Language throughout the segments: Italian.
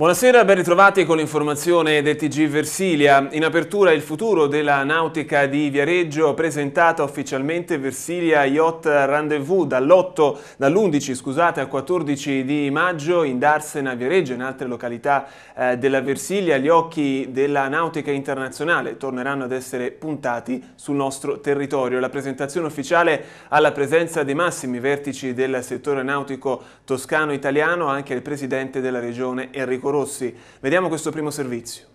Buonasera, ben ritrovati con l'informazione del TG Versilia. In apertura il futuro della nautica di Viareggio presentata ufficialmente Versilia Yacht Rendezvous dall'8, dall'11 scusate, al 14 di maggio in Darsena, Viareggio e in altre località eh, della Versilia. Gli occhi della nautica internazionale torneranno ad essere puntati sul nostro territorio. La presentazione ufficiale alla presenza dei massimi vertici del settore nautico toscano-italiano, anche il presidente della regione Enrico Rossi. Vediamo questo primo servizio.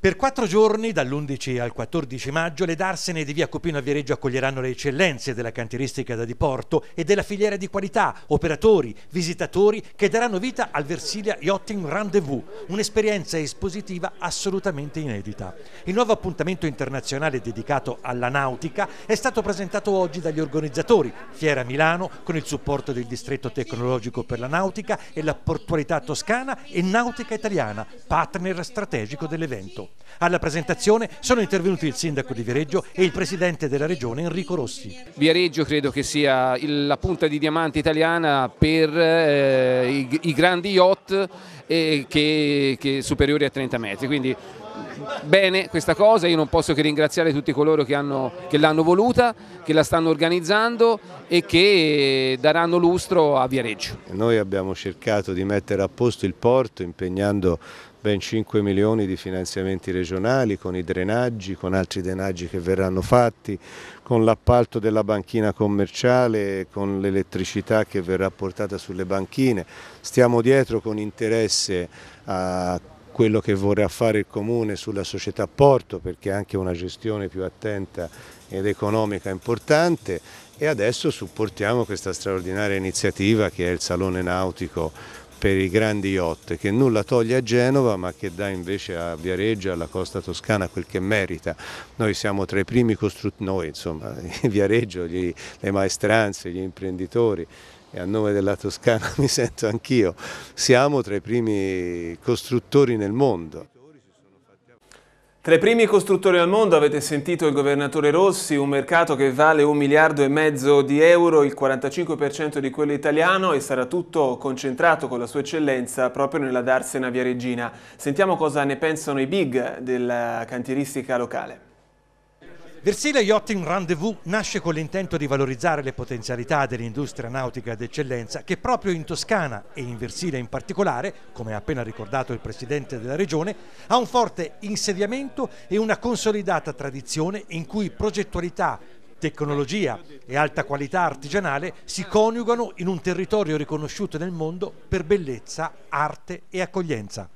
Per quattro giorni, dall'11 al 14 maggio, le darsene di via Copino a Viareggio accoglieranno le eccellenze della cantieristica da diporto e della filiera di qualità, operatori, visitatori che daranno vita al Versilia Yachting Rendezvous, un'esperienza espositiva assolutamente inedita. Il nuovo appuntamento internazionale dedicato alla nautica è stato presentato oggi dagli organizzatori, Fiera Milano, con il supporto del Distretto Tecnologico per la Nautica e la Portualità Toscana e Nautica Italiana, partner strategico dell'evento. Alla presentazione sono intervenuti il sindaco di Viareggio e il presidente della regione Enrico Rossi. Viareggio credo che sia la punta di diamante italiana per eh, i, i, grandi yacht eh, che, che superiori a 30 metri, quindi bene questa cosa, io non posso che ringraziare tutti coloro che, hanno, che l'hanno voluta, che la stanno organizzando e che daranno lustro a Viareggio. Noi abbiamo cercato di mettere a posto il porto impegnando ben 5 milioni di finanziamenti regionali con i drenaggi, con altri drenaggi che verranno fatti, con l'appalto della banchina commerciale, con l'elettricità che verrà portata sulle banchine. Stiamo dietro con interesse a quello che vorrà fare il Comune sulla società Porto perché è anche una gestione più attenta ed economica importante e adesso supportiamo questa straordinaria iniziativa che è il Salone Nautico per i grandi yacht che nulla toglie a Genova ma che dà invece a Viareggio, alla costa toscana quel che merita. Noi siamo tra i primi costruttori, noi insomma, Viareggio, gli, le maestranze, gli imprenditori e a nome della Toscana mi sento anch'io, siamo tra i primi costruttori nel mondo. Tra i primi costruttori al mondo avete sentito il governatore Rossi, un mercato che vale un miliardo e mezzo di euro, il 45% di quello italiano e sarà tutto concentrato con la sua eccellenza proprio nella Darsena Via Regina. Sentiamo cosa ne pensano i big della cantieristica locale. Versile Yachting Rendezvous nasce con l'intento di valorizzare le potenzialità dell'industria nautica d'eccellenza che proprio in Toscana e in Versile in particolare, come ha appena ricordato il Presidente della Regione, ha un forte insediamento e una consolidata tradizione in cui progettualità, tecnologia e alta qualità artigianale si coniugano in un territorio riconosciuto nel mondo per bellezza, arte e accoglienza.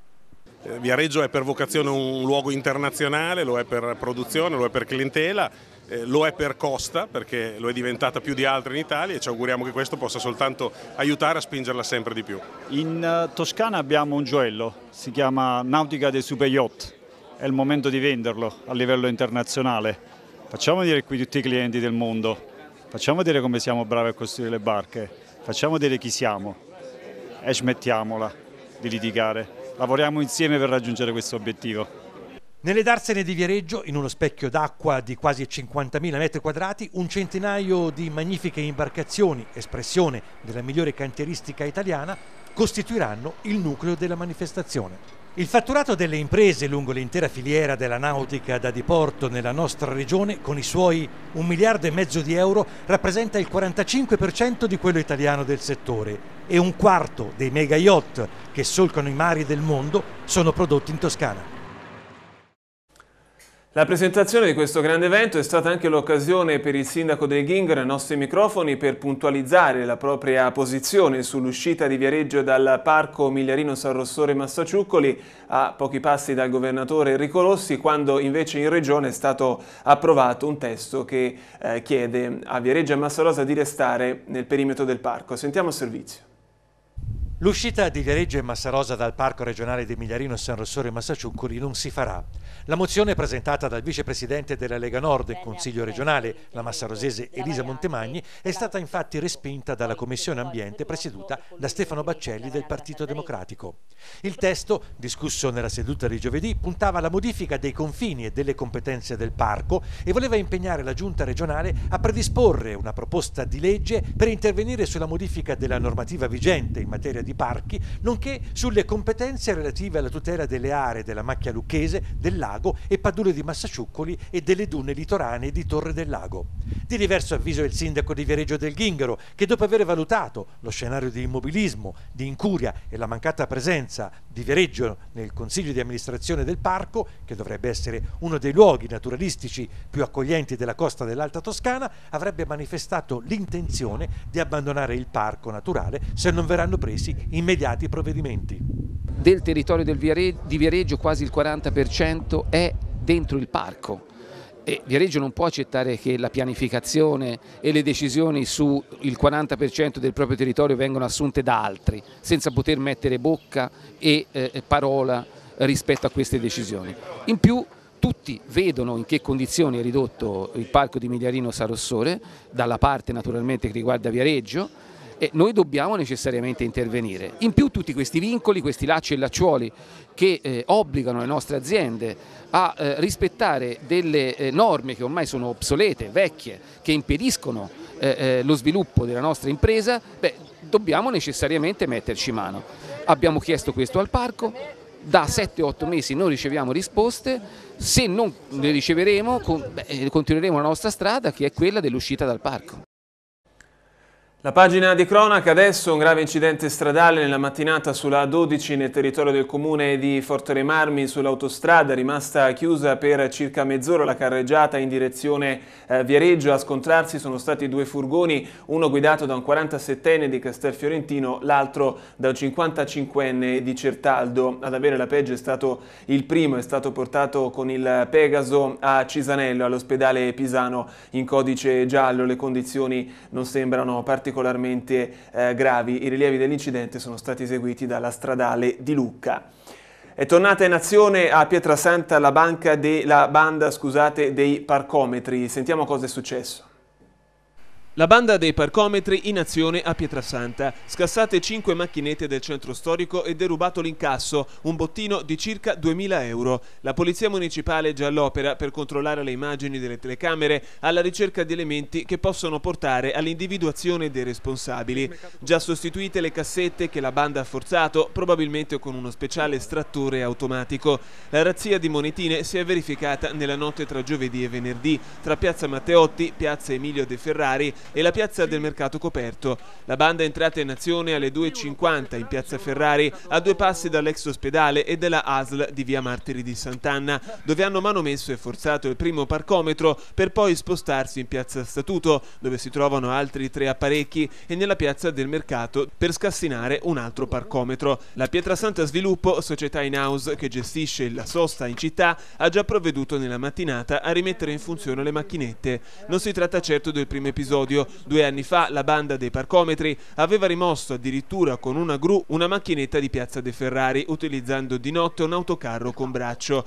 Eh, Viareggio è per vocazione un luogo internazionale, lo è per produzione, lo è per clientela, eh, lo è per costa perché lo è diventata più di altre in Italia e ci auguriamo che questo possa soltanto aiutare a spingerla sempre di più. In eh, Toscana abbiamo un gioiello, si chiama Nautica dei Super Yacht, è il momento di venderlo a livello internazionale. Facciamo dire qui tutti i clienti del mondo, facciamo vedere come siamo bravi a costruire le barche, facciamo vedere chi siamo e smettiamola di litigare lavoriamo insieme per raggiungere questo obiettivo. Nelle darsene di Viareggio, in uno specchio d'acqua di quasi 50.000 metri quadrati, un centinaio di magnifiche imbarcazioni, espressione della migliore cantieristica italiana, costituiranno il nucleo della manifestazione. Il fatturato delle imprese lungo l'intera filiera della nautica da diporto nella nostra regione, con i suoi un miliardo e mezzo di euro, rappresenta il 45% di quello italiano del settore e un quarto dei mega yacht che solcano i mari del mondo sono prodotti in Toscana. La presentazione di questo grande evento è stata anche l'occasione per il sindaco dei Ghinger ai nostri microfoni per puntualizzare la propria posizione sull'uscita di Viareggio dal parco Migliarino San Rossore Massaciuccoli a pochi passi dal governatore Enrico Rossi quando invece in regione è stato approvato un testo che eh, chiede a Viareggio e Massarosa di restare nel perimetro del parco. Sentiamo il servizio. L'uscita di Viareggio e Massarosa dal Parco regionale di Migliarino San Rossore e Massaciuccoli non si farà. La mozione presentata dal vicepresidente della Lega Nord e Consiglio regionale, la massarosese Elisa Montemagni, è stata infatti respinta dalla Commissione Ambiente presieduta da Stefano Baccelli del Partito Democratico. Il testo, discusso nella seduta di giovedì, puntava alla modifica dei confini e delle competenze del parco e voleva impegnare la Giunta regionale a predisporre una proposta di legge per intervenire sulla modifica della normativa vigente in materia di di parchi, nonché sulle competenze relative alla tutela delle aree della macchia lucchese, del lago e padule di Massaciuccoli e delle dune litoranee di Torre del Lago. Di diverso avviso è il sindaco di Viareggio del Ghingaro, che dopo aver valutato lo scenario di immobilismo, di incuria e la mancata presenza di Viareggio nel consiglio di amministrazione del parco, che dovrebbe essere uno dei luoghi naturalistici più accoglienti della costa dell'Alta Toscana, avrebbe manifestato l'intenzione di abbandonare il parco naturale se non verranno presi immediati provvedimenti. Del territorio del Viareggio, di Viareggio quasi il 40% è dentro il parco, e Viareggio non può accettare che la pianificazione e le decisioni sul 40% del proprio territorio vengano assunte da altri, senza poter mettere bocca e eh, parola rispetto a queste decisioni. In più tutti vedono in che condizioni è ridotto il parco di Migliarino Sarossore, dalla parte naturalmente che riguarda Viareggio, e noi dobbiamo necessariamente intervenire. In più tutti questi vincoli, questi lacci e lacciuoli che eh, obbligano le nostre aziende a eh, rispettare delle eh, norme che ormai sono obsolete, vecchie, che impediscono eh, eh, lo sviluppo della nostra impresa, beh, dobbiamo necessariamente metterci mano. Abbiamo chiesto questo al parco, da 7-8 mesi non riceviamo risposte, se non le riceveremo continueremo la nostra strada che è quella dell'uscita dal parco. La pagina di cronaca adesso, un grave incidente stradale nella mattinata sulla A12 nel territorio del comune di Forte Remarmi sull'autostrada, rimasta chiusa per circa mezz'ora la carreggiata in direzione eh, Viareggio. A scontrarsi sono stati due furgoni, uno guidato da un 47enne di Castelfiorentino, l'altro da un 55enne di Certaldo. Ad avere la peggio è stato il primo, è stato portato con il Pegaso a Cisanello, all'ospedale Pisano in codice giallo. Le condizioni non sembrano particolari particolarmente eh, gravi. I rilievi dell'incidente sono stati eseguiti dalla stradale di Lucca. È tornata in azione a Pietrasanta la, banca la banda scusate, dei parcometri. Sentiamo cosa è successo. La banda dei parcometri in azione a Pietrasanta. Scassate 5 macchinette del centro storico e derubato l'incasso, un bottino di circa 2.000 euro. La polizia municipale è già all'opera per controllare le immagini delle telecamere alla ricerca di elementi che possono portare all'individuazione dei responsabili. Già sostituite le cassette che la banda ha forzato, probabilmente con uno speciale estrattore automatico. La razzia di monetine si è verificata nella notte tra giovedì e venerdì, tra piazza Matteotti, piazza Emilio De Ferrari e la piazza del mercato coperto. La banda è entrata in azione alle 2.50 in piazza Ferrari, a due passi dall'ex ospedale e della ASL di via Martiri di Sant'Anna, dove hanno manomesso e forzato il primo parcometro per poi spostarsi in piazza Statuto, dove si trovano altri tre apparecchi, e nella piazza del mercato per scassinare un altro parcometro. La Pietrasanta Sviluppo, società in house che gestisce la sosta in città, ha già provveduto nella mattinata a rimettere in funzione le macchinette. Non si tratta certo del primo episodio studio. Due anni fa la banda dei parcometri aveva rimosso addirittura con una gru una macchinetta di Piazza De Ferrari utilizzando di notte un autocarro con braccio.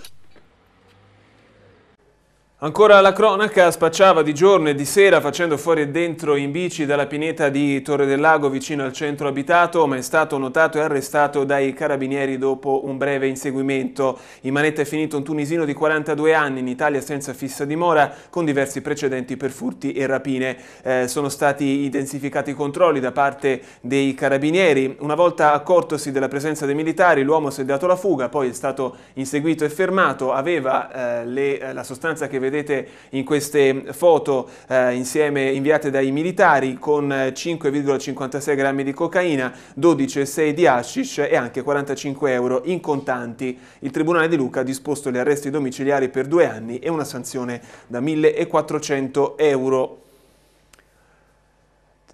Ancora la cronaca spacciava di giorno e di sera facendo fuori e dentro in bici dalla pineta di Torre del Lago vicino al centro abitato ma è stato notato e arrestato dai carabinieri dopo un breve inseguimento. In manetta è finito un tunisino di 42 anni in Italia senza fissa dimora con diversi precedenti per furti e rapine. Eh, sono stati intensificati i controlli da parte dei carabinieri. Una volta accortosi della presenza dei militari l'uomo si è dato la fuga, poi è stato inseguito e fermato, aveva eh, le, la sostanza che vedete in queste foto eh, insieme inviate dai militari con 5,56 eh, grammi di cocaina, 12,6 di hashish e anche 45 euro in contanti. Il Tribunale di Luca ha disposto gli arresti domiciliari per due anni e una sanzione da 1.400 euro.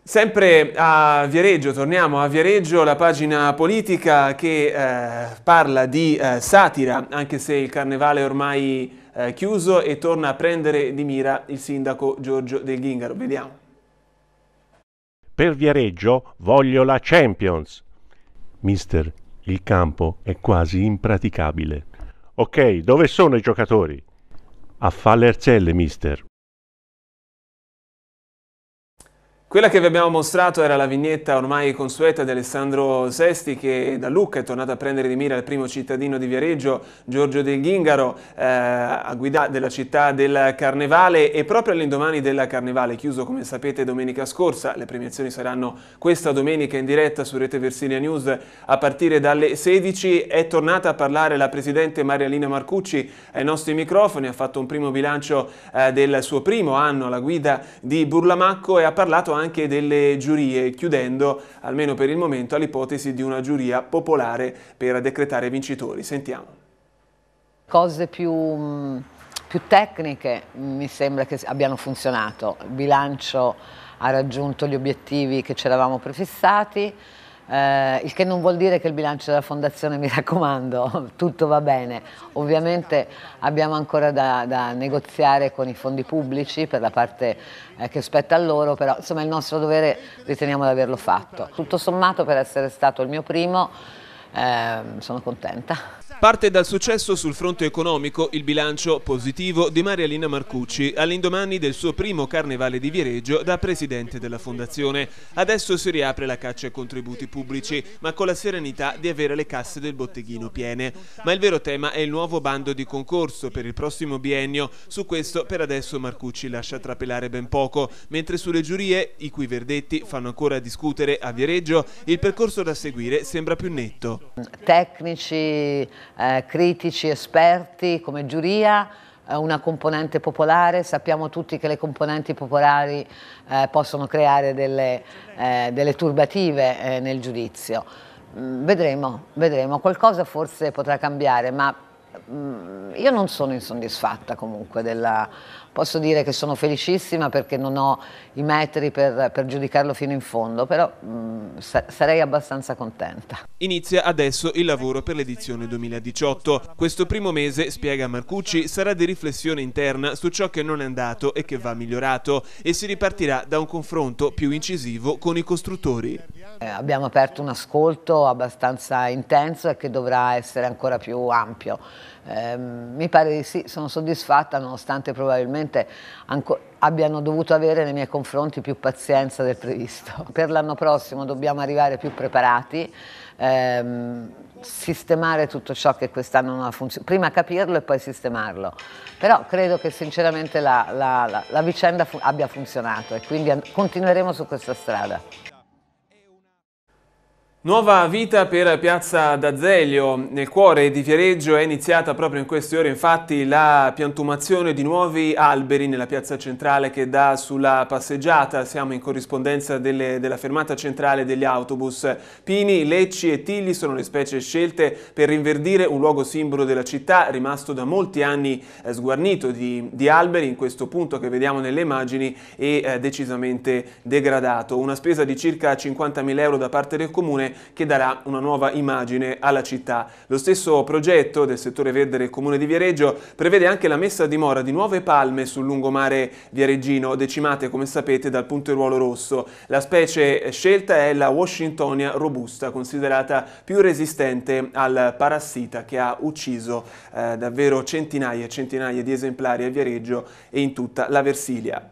Sempre a Viareggio, torniamo a Viareggio, la pagina politica che eh, parla di eh, satira, anche se il carnevale è ormai eh, chiuso e torna a prendere di mira il sindaco Giorgio Del Ghingaro. Vediamo. Per Viareggio voglio la Champions. Mister, il campo è quasi impraticabile. Ok, dove sono i giocatori? A Fallerzelle, mister. Quella che vi abbiamo mostrato era la vignetta ormai consueta di Alessandro Sesti che da Lucca è tornato a prendere di mira il primo cittadino di Viareggio, Giorgio del Ghingaro, eh, a guida della città del Carnevale e proprio all'indomani del Carnevale, chiuso come sapete domenica scorsa, le premiazioni saranno questa domenica in diretta su Rete Versilia News a partire dalle 16, è tornata a parlare la Presidente Marialina Marcucci ai nostri microfoni, ha fatto un primo bilancio eh, del suo primo anno alla guida di Burlamacco e ha parlato anche anche delle giurie, chiudendo, almeno per il momento, all'ipotesi di una giuria popolare per decretare vincitori. Sentiamo. Cose più, mm, più tecniche mm, mi sembra che abbiano funzionato. Il bilancio ha raggiunto gli obiettivi che ci eravamo prefissati, eh, il che non vuol dire che il bilancio della Fondazione, mi raccomando, tutto va bene. Ovviamente abbiamo ancora da, da negoziare con i fondi pubblici per la parte eh, che spetta a loro, però insomma il nostro dovere riteniamo di averlo fatto. Tutto sommato per essere stato il mio primo eh, sono contenta. Parte dal successo sul fronte economico il bilancio positivo di Marialina Marcucci all'indomani del suo primo carnevale di Viareggio da presidente della fondazione. Adesso si riapre la caccia ai contributi pubblici, ma con la serenità di avere le casse del botteghino piene. Ma il vero tema è il nuovo bando di concorso per il prossimo biennio. Su questo per adesso Marcucci lascia trapelare ben poco, mentre sulle giurie, i cui verdetti fanno ancora discutere a Viareggio, il percorso da seguire sembra più netto. Tecnici eh, critici, esperti come giuria, eh, una componente popolare, sappiamo tutti che le componenti popolari eh, possono creare delle, eh, delle turbative eh, nel giudizio. Mm, vedremo, vedremo, qualcosa forse potrà cambiare, ma mm, io non sono insoddisfatta comunque della, posso dire che sono felicissima perché non ho i metri per, per giudicarlo fino in fondo, però mh, mm, sarei abbastanza contenta. Inizia adesso il lavoro per l'edizione 2018. Questo primo mese, spiega Marcucci, sarà di riflessione interna su ciò che non è andato e che va migliorato e si ripartirà da un confronto più incisivo con i costruttori. Eh, abbiamo aperto un ascolto abbastanza intenso e che dovrà essere ancora più ampio Ehm, mi pare di sì, sono soddisfatta nonostante probabilmente abbiano dovuto avere nei miei confronti più pazienza del previsto. Per l'anno prossimo dobbiamo arrivare più preparati, ehm, sistemare tutto ciò che quest'anno non ha funzionato, prima capirlo e poi sistemarlo. Però credo che sinceramente la, la, la, la vicenda fu abbia funzionato e quindi continueremo su questa strada. Nuova vita per Piazza d'Azeglio, nel cuore di Viareggio è iniziata proprio in queste ore infatti la piantumazione di nuovi alberi nella piazza centrale che dà sulla passeggiata, siamo in corrispondenza delle, della fermata centrale degli autobus. Pini, lecci e tigli sono le specie scelte per rinverdire un luogo simbolo della città rimasto da molti anni eh, sguarnito di, di, alberi, in questo punto che vediamo nelle immagini, e eh, decisamente degradato. Una spesa di circa 50.000 euro da parte del comune che darà una nuova immagine alla città. Lo stesso progetto del settore verde del Comune di Viareggio prevede anche la messa a dimora di nuove palme sul lungomare viareggino, decimate come sapete dal punteruolo rosso. La specie scelta è la Washingtonia robusta, considerata più resistente al parassita che ha ucciso eh, davvero centinaia e centinaia di esemplari a Viareggio e in tutta la Versilia.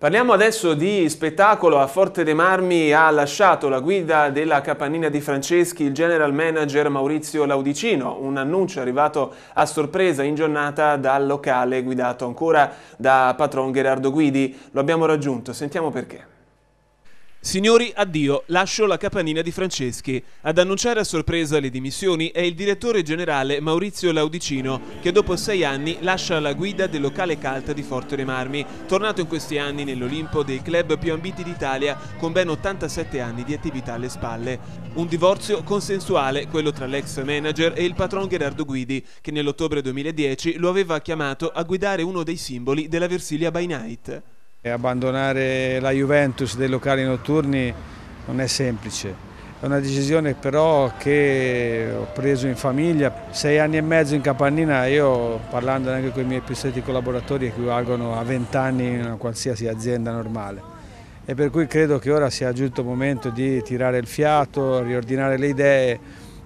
Parliamo adesso di spettacolo. A Forte dei Marmi ha lasciato la guida della Capannina di Franceschi il general manager Maurizio Laudicino, un annuncio arrivato a sorpresa in giornata dal locale guidato ancora da patron Gerardo Guidi. Lo abbiamo raggiunto, sentiamo perché. Signori, addio, lascio la capanina di Franceschi. Ad annunciare a sorpresa le dimissioni è il direttore generale Maurizio Laudicino, che dopo sei anni lascia la guida del locale Calta di Forte Marmi, tornato in questi anni nell'Olimpo dei club più ambiti d'Italia con ben 87 anni di attività alle spalle. Un divorzio consensuale, quello tra l'ex manager e il patron Gerardo Guidi, che nell'ottobre 2010 lo aveva chiamato a guidare uno dei simboli della Versilia by Night. Abbandonare la Juventus dei locali notturni non è semplice, è una decisione però che ho preso in famiglia. Sei anni e mezzo in Capannina, io parlando anche con i miei più stretti collaboratori equivalgono a vent'anni in una qualsiasi azienda normale. E per cui credo che ora sia giunto il momento di tirare il fiato, riordinare le idee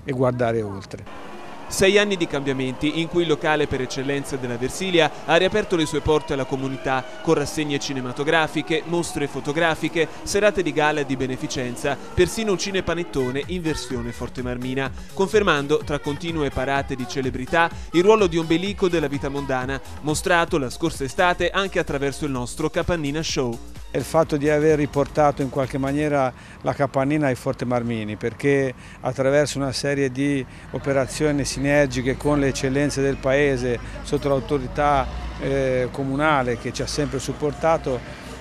e guardare oltre. Sei anni di cambiamenti in cui il locale per eccellenza della Versilia ha riaperto le sue porte alla comunità con rassegne cinematografiche, mostre fotografiche, serate di gala e di beneficenza, persino un cinepanettone in versione Forte Marmina, confermando tra continue parate di celebrità il ruolo di ombelico della vita mondana, mostrato la scorsa estate anche attraverso il nostro Capannina Show è il fatto di aver riportato in qualche maniera la capannina ai Forte Marmini perché attraverso una serie di operazioni sinergiche con le eccellenze del paese sotto l'autorità eh, comunale che ci ha sempre supportato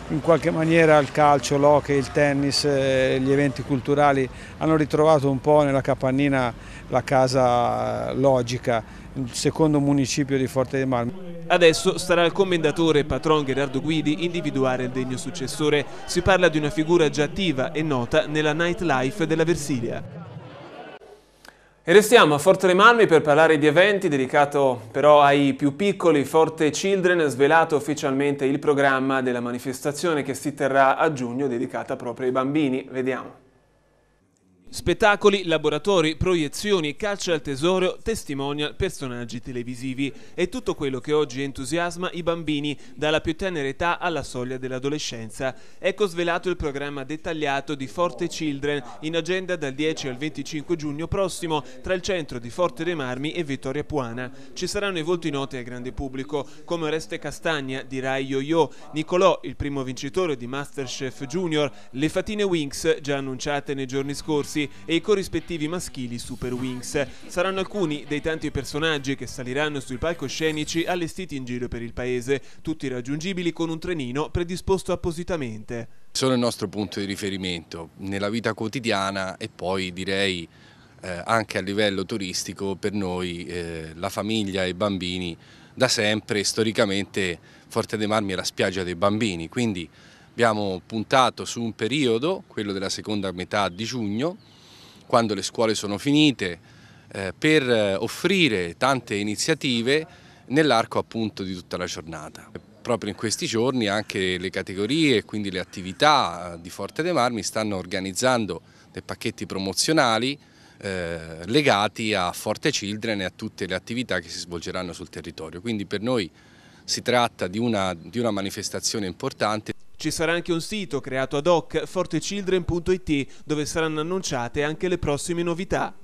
in qualche maniera il calcio, l'hockey, il tennis, eh, gli eventi culturali hanno ritrovato un po' nella Capannina la casa eh, logica, il secondo municipio di Forte dei Marmi. Adesso starà il commendatore patron Gerardo Guidi individuare il degno successore. Si parla di una figura già attiva e nota nella nightlife della Versilia. E restiamo a Forte Le Malmi per parlare di eventi, dedicato però ai più piccoli. Forte Children svelato ufficialmente il programma della manifestazione che si terrà a giugno dedicata proprio ai bambini. Vediamo. Spettacoli, laboratori, proiezioni, caccia al tesoro, testimonial, personaggi televisivi. È tutto quello che oggi entusiasma i bambini, dalla più tenera età alla soglia dell'adolescenza. Ecco svelato il programma dettagliato di Forte Children, in agenda dal 10 al 25 giugno prossimo, tra il centro di Forte dei Marmi e Vittoria Puana. Ci saranno i volti noti al grande pubblico, come Oreste Castagna di Rai Yo-Yo, Nicolò, il primo vincitore di Masterchef Junior, le fatine Winx, già annunciate nei giorni scorsi, e i corrispettivi maschili Super Wings. Saranno alcuni dei tanti personaggi che saliranno sui palcoscenici allestiti in giro per il paese, tutti raggiungibili con un trenino predisposto appositamente. Sono il nostro punto di riferimento nella vita quotidiana e poi direi eh, anche a livello turistico per noi, eh, la famiglia e i bambini, da sempre storicamente Forte dei Marmi è la spiaggia dei bambini, quindi abbiamo puntato su un periodo, quello della seconda metà di giugno, quando le scuole sono finite eh, per eh, offrire tante iniziative nell'arco appunto di tutta la giornata. Proprio in questi giorni anche le categorie e quindi le attività eh, di Forte dei Marmi stanno organizzando dei pacchetti promozionali legati a Forte Children e a tutte le attività che si svolgeranno sul territorio. Quindi per noi si tratta di una, di una manifestazione importante. Ci sarà anche un sito creato ad hoc, fortechildren.it, dove saranno annunciate anche le prossime novità.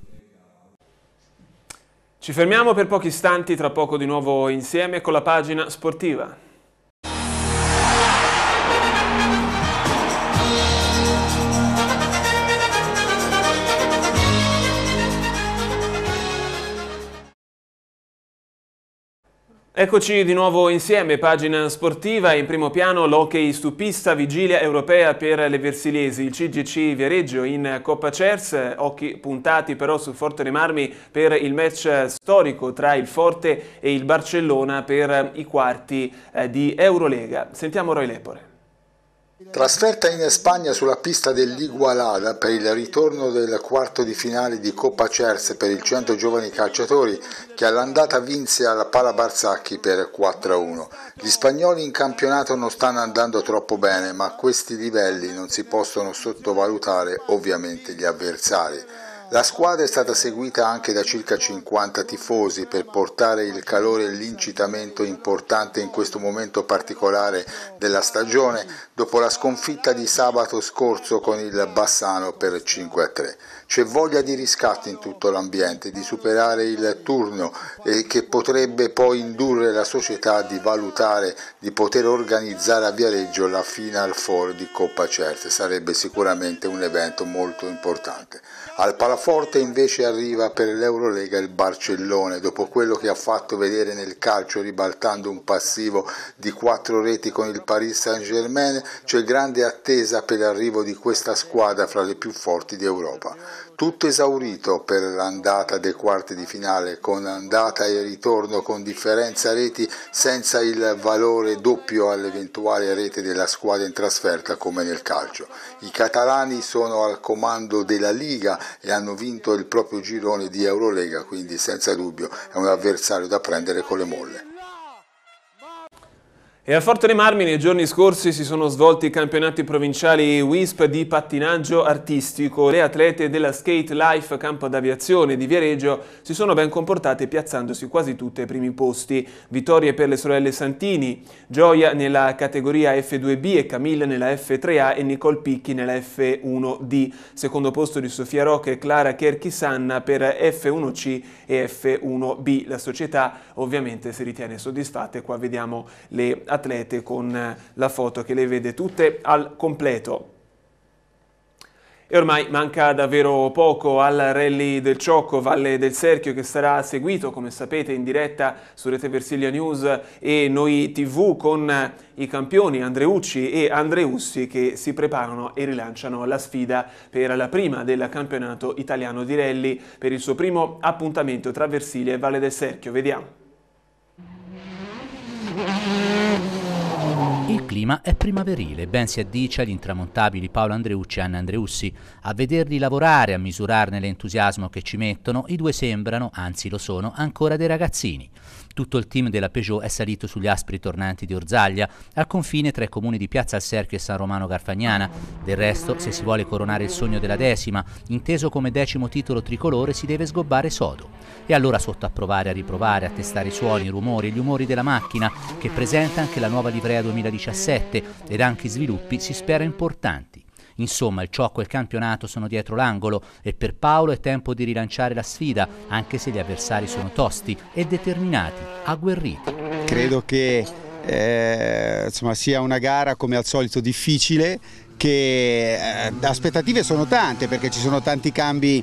Ci fermiamo per pochi istanti, tra poco di nuovo insieme con la pagina sportiva. Eccoci di nuovo insieme, pagina sportiva, in primo piano l'hockey stupista, vigilia europea per le Versilesi, il CGC Viareggio in Coppa Cers, occhi puntati però su Forte Rimarmi per il match storico tra il Forte e il Barcellona per i quarti eh, di Eurolega. Sentiamo Roy Lepore. Trasferta in Spagna sulla pista dell'Igualada per il ritorno del quarto di finale di Coppa Cerse per il 100 giovani calciatori che all'andata vinse alla Pala Barzacchi per 4-1. Gli spagnoli in campionato non stanno andando troppo bene, ma a questi livelli non si possono sottovalutare ovviamente gli avversari. La squadra è stata seguita anche da circa 50 tifosi per portare il calore e l'incitamento importante in questo momento particolare della stagione dopo la sconfitta di sabato scorso con il Bassano per 5 3. C'è voglia di riscatto in tutto l'ambiente, di superare il turno eh, che potrebbe poi indurre la società di valutare di poter organizzare a Viareggio la Final Four di Coppa Certe. Sarebbe sicuramente un evento molto importante. Al palaforte invece arriva per l'Eurolega il Barcellone, dopo quello che ha fatto vedere nel calcio ribaltando un passivo di quattro reti con il Paris Saint-Germain, c'è grande attesa per l'arrivo di questa squadra fra le più forti d'Europa. Tutto esaurito per l'andata dei quarti di finale, con andata e ritorno con differenza reti senza il valore doppio all'eventuale rete della squadra in trasferta come nel calcio. I catalani sono al comando della Liga e hanno vinto il proprio girone di Eurolega, quindi senza dubbio è un avversario da prendere con le molle. E a Forte dei Marmi nei giorni scorsi si sono svolti i campionati provinciali WISP di pattinaggio artistico. Le atlete della Skate Life Campo d'Aviazione di Viareggio si sono ben comportate piazzandosi quasi tutte ai primi posti. Vittorie per le sorelle Santini, Gioia nella categoria F2B e Camilla nella F3A e Nicole Picchi nella F1D. Secondo posto di Sofia Rocca e Clara Kerchisanna per F1C e F1B. La società ovviamente si ritiene soddisfatta e qua vediamo le atlete atlete con eh, la foto che le vede tutte al completo. E ormai manca davvero poco al rally del Ciocco, Valle del Serchio, che sarà seguito, come sapete, in diretta su Rete Versilia News e Noi TV con eh, i campioni Andreucci e Andreussi che si preparano e rilanciano la sfida per la prima del campionato italiano di rally per il suo primo appuntamento tra Versilia e Valle del Serchio. Vediamo. Il clima è primaverile, ben si addice agli intramontabili Paolo Andreucci e Anna Andreussi. A vederli lavorare, a misurarne l'entusiasmo che ci mettono, i due sembrano, anzi lo sono, ancora dei ragazzini. Tutto il team della Peugeot è salito sugli aspri tornanti di Orzaglia, al confine tra i comuni di Piazza al Serchio e San Romano Garfagnana. Del resto, se si vuole coronare il sogno della decima, inteso come decimo titolo tricolore, si deve sgobbare sodo. E allora sotto a provare, a riprovare, a testare i suoni, i rumori e gli umori della macchina, che presenta anche la nuova livrea 2019 2017 ed anche sviluppi si spera importanti. Insomma, il ciocco e il campionato sono dietro l'angolo e per Paolo è tempo di rilanciare la sfida, anche se gli avversari sono tosti e determinati, agguerriti. Credo che eh, insomma, sia una gara come al solito difficile, che eh, aspettative sono tante perché ci sono tanti cambi,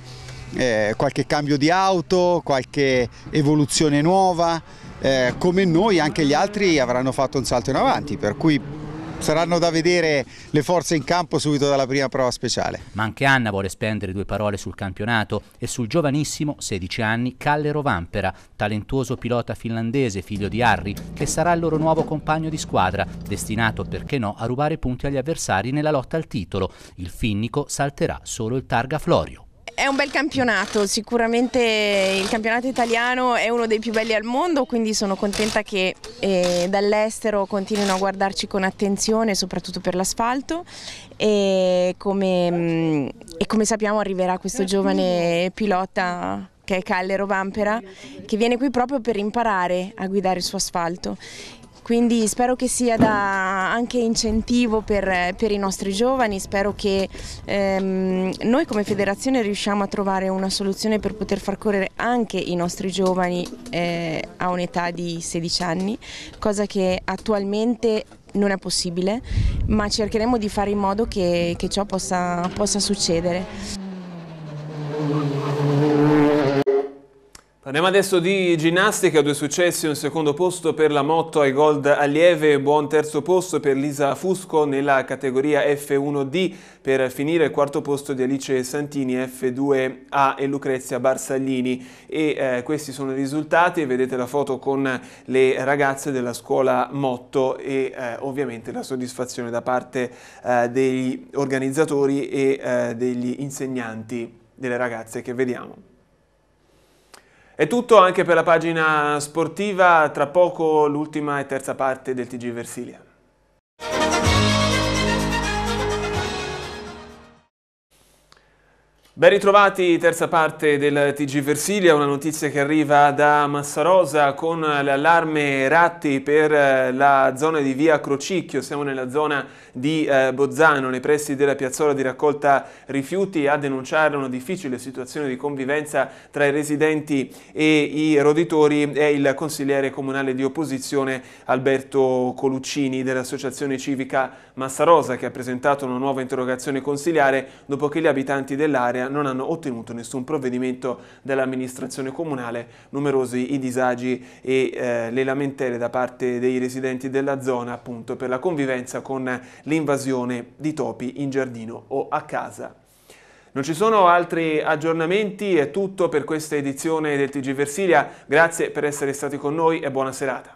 eh, qualche cambio di auto, qualche evoluzione nuova eh, come noi anche gli altri avranno fatto un salto in avanti, per cui saranno da vedere le forze in campo subito dalla prima prova speciale. Ma anche Anna vuole spendere due parole sul campionato e sul giovanissimo, 16 anni, Callero Vampera, talentuoso pilota finlandese, figlio di Harry, che sarà il loro nuovo compagno di squadra, destinato, perché no, a rubare punti agli avversari nella lotta al titolo. Il finnico salterà solo il targa Florio. È un bel campionato, sicuramente il campionato italiano è uno dei più belli al mondo, quindi sono contenta che eh, dall'estero continuino a guardarci con attenzione, soprattutto per l'asfalto. E mm, e come sappiamo arriverà questo giovane pilota che è Callero Vampera, che viene qui proprio per imparare a guidare su asfalto quindi spero che sia da anche incentivo per, per i nostri giovani, spero che ehm, noi come federazione riusciamo a trovare una soluzione per poter far correre anche i nostri giovani eh, a un'età di 16 anni, cosa che attualmente non è possibile, ma cercheremo di fare in modo che, che ciò possa, possa succedere. Parliamo adesso di ginnastica, due successi, un secondo posto per la Motto ai Gold Allieve, buon terzo posto per Lisa Fusco nella categoria F1D, per finire quarto posto di Alice Santini F2A e Lucrezia Barsaglini. E eh, questi sono i risultati, vedete la foto con le ragazze della scuola Motto e eh, ovviamente la soddisfazione da parte eh, degli organizzatori e eh, degli insegnanti delle ragazze che vediamo. È tutto anche per la pagina sportiva, tra poco l'ultima e terza parte del TG Versilia. Ben ritrovati, terza parte del TG Versilia, una notizia che arriva da Massarosa con l'allarme ratti per eh, la zona di via Crocicchio, siamo nella zona di eh, Bozzano, nei pressi della piazzola di raccolta rifiuti, a denunciare una difficile situazione di convivenza tra i residenti e i roditori è il consigliere comunale di opposizione Alberto Coluccini dell'associazione civica Massarosa che ha presentato una nuova interrogazione consiliare dopo che gli abitanti dell'area non hanno ottenuto nessun provvedimento dell'amministrazione comunale, numerosi i disagi e eh, le lamentele da parte dei residenti della zona appunto per la convivenza con l'invasione di topi in giardino o a casa. Non ci sono altri aggiornamenti, è tutto per questa edizione del TG Versilia, grazie per essere stati con noi e buona serata.